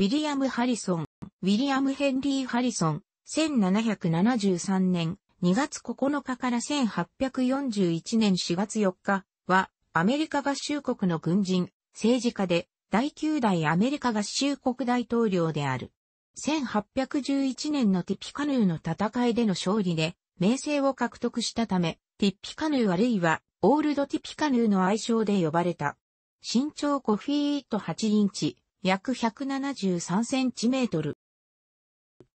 ウィリアム・ハリソン、ウィリアム・ヘンリー・ハリソン、1773年2月9日から1841年4月4日は、アメリカ合衆国の軍人、政治家で、第9代アメリカ合衆国大統領である。1811年のティピカヌーの戦いでの勝利で、名声を獲得したため、ティピカヌーあるいは、オールドティピカヌーの愛称で呼ばれた。身長5フィート8インチ、約1 7 3トル。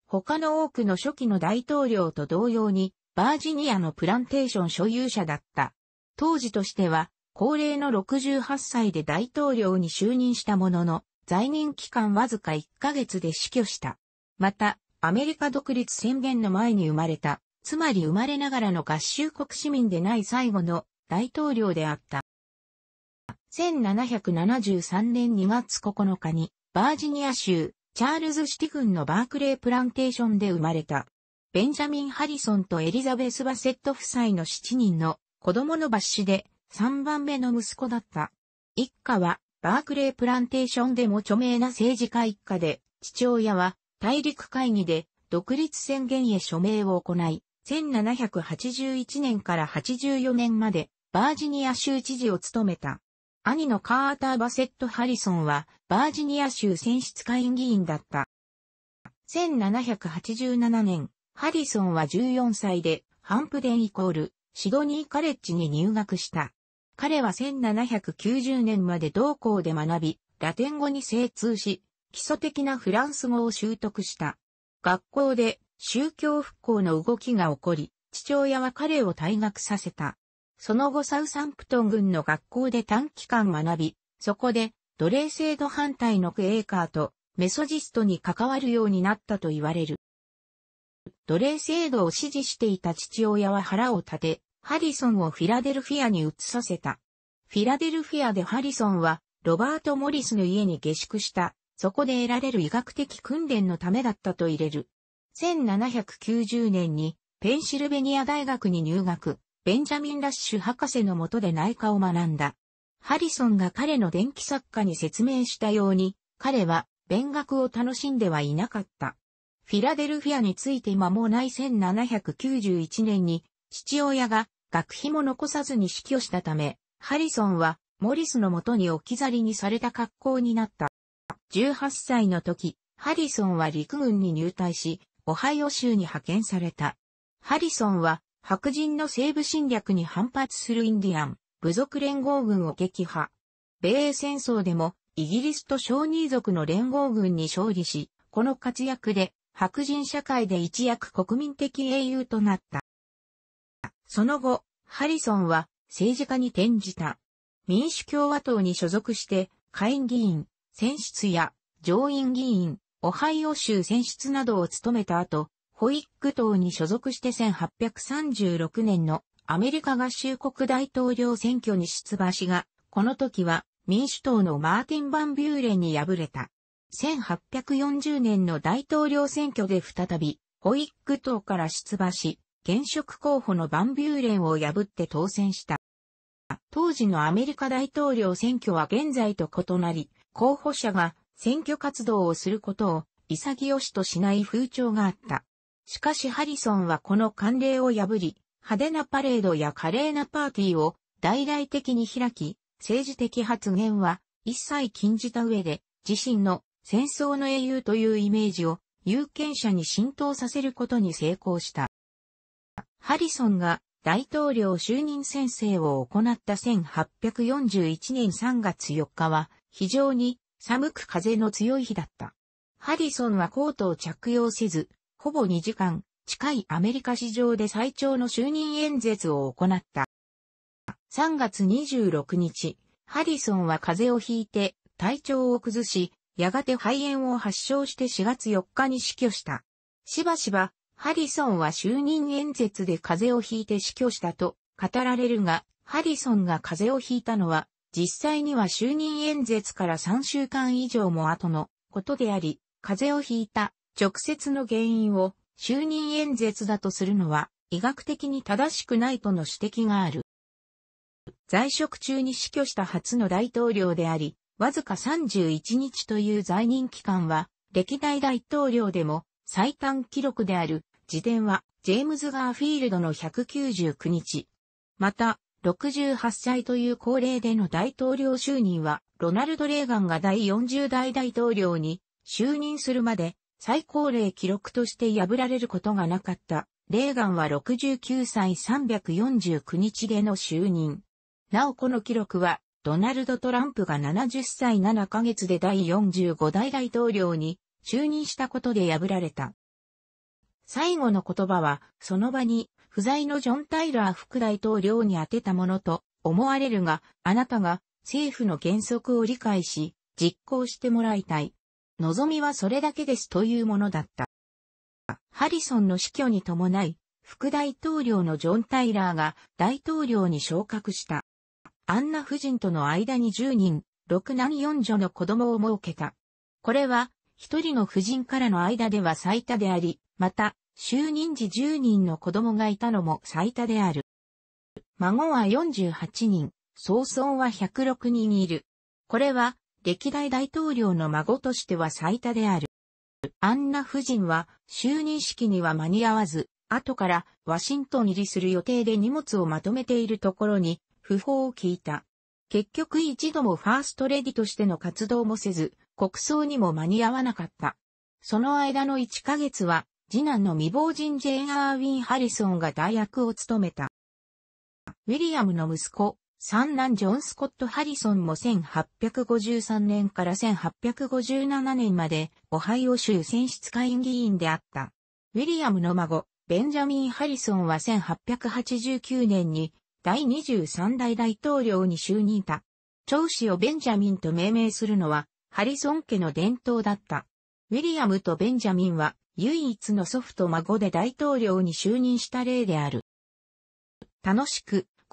他の多くの初期の大統領と同様に、バージニアのプランテーション所有者だった。当時としては、高齢の68歳で大統領に就任したものの、在任期間わずか1ヶ月で死去した。また、アメリカ独立宣言の前に生まれた、つまり生まれながらの合衆国市民でない最後の大統領であった。1773年2月9日に、バージニア州、チャールズシティ郡のバークレープランテーションで生まれた。ベンジャミン・ハリソンとエリザベス・バセット夫妻の7人の子供の抜子で3番目の息子だった。一家はバークレープランテーションでも著名な政治家一家で、父親は大陸会議で独立宣言へ署名を行い、1781年から84年までバージニア州知事を務めた。兄のカーター・バセット・ハリソンは、バージニア州選出会員議員だった。1787年、ハリソンは14歳で、ハンプデンイコール、シドニーカレッジに入学した。彼は1790年まで同校で学び、ラテン語に精通し、基礎的なフランス語を習得した。学校で宗教復興の動きが起こり、父親は彼を退学させた。その後サウサンプトン軍の学校で短期間学び、そこで奴隷制度反対のクエーカーとメソジストに関わるようになったと言われる。奴隷制度を支持していた父親は腹を立て、ハリソンをフィラデルフィアに移させた。フィラデルフィアでハリソンはロバート・モリスの家に下宿した。そこで得られる医学的訓練のためだったと入れる。1790年にペンシルベニア大学に入学。ベンジャミン・ラッシュ博士の下で内科を学んだ。ハリソンが彼の電気作家に説明したように、彼は勉学を楽しんではいなかった。フィラデルフィアについて間もない1791年に父親が学費も残さずに死去したため、ハリソンはモリスのもとに置き去りにされた格好になった。18歳の時、ハリソンは陸軍に入隊し、オハイオ州に派遣された。ハリソンは白人の西部侵略に反発するインディアン、部族連合軍を撃破。米英戦争でも、イギリスと小人族の連合軍に勝利し、この活躍で、白人社会で一躍国民的英雄となった。その後、ハリソンは政治家に転じた。民主共和党に所属して、下院議員、選出や上院議員、オハイオ州選出などを務めた後、ホイック党に所属して1836年のアメリカ合衆国大統領選挙に出馬しが、この時は民主党のマーティン・バンビューレンに敗れた。1840年の大統領選挙で再び、ホイック党から出馬し、現職候補のバンビューレンを破って当選した。当時のアメリカ大統領選挙は現在と異なり、候補者が選挙活動をすることを潔しとしない風潮があった。しかしハリソンはこの慣例を破り、派手なパレードや華麗なパーティーを大々的に開き、政治的発言は一切禁じた上で、自身の戦争の英雄というイメージを有権者に浸透させることに成功した。ハリソンが大統領就任宣誓を行った1841年3月4日は非常に寒く風の強い日だった。ハリソンはコートを着用せず、ほぼ2時間、近いアメリカ市場で最長の就任演説を行った。3月26日、ハリソンは風邪をひいて体調を崩し、やがて肺炎を発症して4月4日に死去した。しばしば、ハリソンは就任演説で風邪をひいて死去したと語られるが、ハリソンが風邪をひいたのは、実際には就任演説から3週間以上も後のことであり、風邪をひいた直接の原因を就任演説だとするのは医学的に正しくないとの指摘がある。在職中に死去した初の大統領であり、わずか31日という在任期間は、歴代大統領でも最短記録である、自伝は、ジェームズ・ガーフィールドの199日。また、68歳という高齢での大統領就任は、ロナルド・レーガンが第40代大統領に就任するまで最高齢記録として破られることがなかった。レーガンは69歳349日での就任。なおこの記録は、ドナルド・トランプが70歳7ヶ月で第45代大統領に就任したことで破られた。最後の言葉は、その場に不在のジョン・タイラー副大統領に宛てたものと思われるが、あなたが政府の原則を理解し、実行してもらいたい。望みはそれだけですというものだった。ハリソンの死去に伴い、副大統領のジョン・タイラーが大統領に昇格した。アンナ夫人との間に10人、6男4女の子供を設けた。これは、一人の夫人からの間では最多であり、また、就任時10人の子供がいたのも最多である。孫は48人、早々は106人いる。これは、歴代大統領の孫としては最多である。アンナ夫人は就任式には間に合わず、後からワシントン入りする予定で荷物をまとめているところに訃報を聞いた。結局一度もファーストレディとしての活動もせず、国葬にも間に合わなかった。その間の1ヶ月は、次男の未亡人ジェイ・アーウィン・ハリソンが代役を務めた。ウィリアムの息子、三男ジョン・スコット・ハリソンも1853年から1857年まで、オハイオ州選出会議員であった。ウィリアムの孫、ベンジャミン・ハリソンは1889年に第23代大統領に就任た。長子をベンジャミンと命名するのは、ハリソン家の伝統だった。ウィリアムとベンジャミンは、唯一の祖父と孫で大統領に就任した例である。楽しく、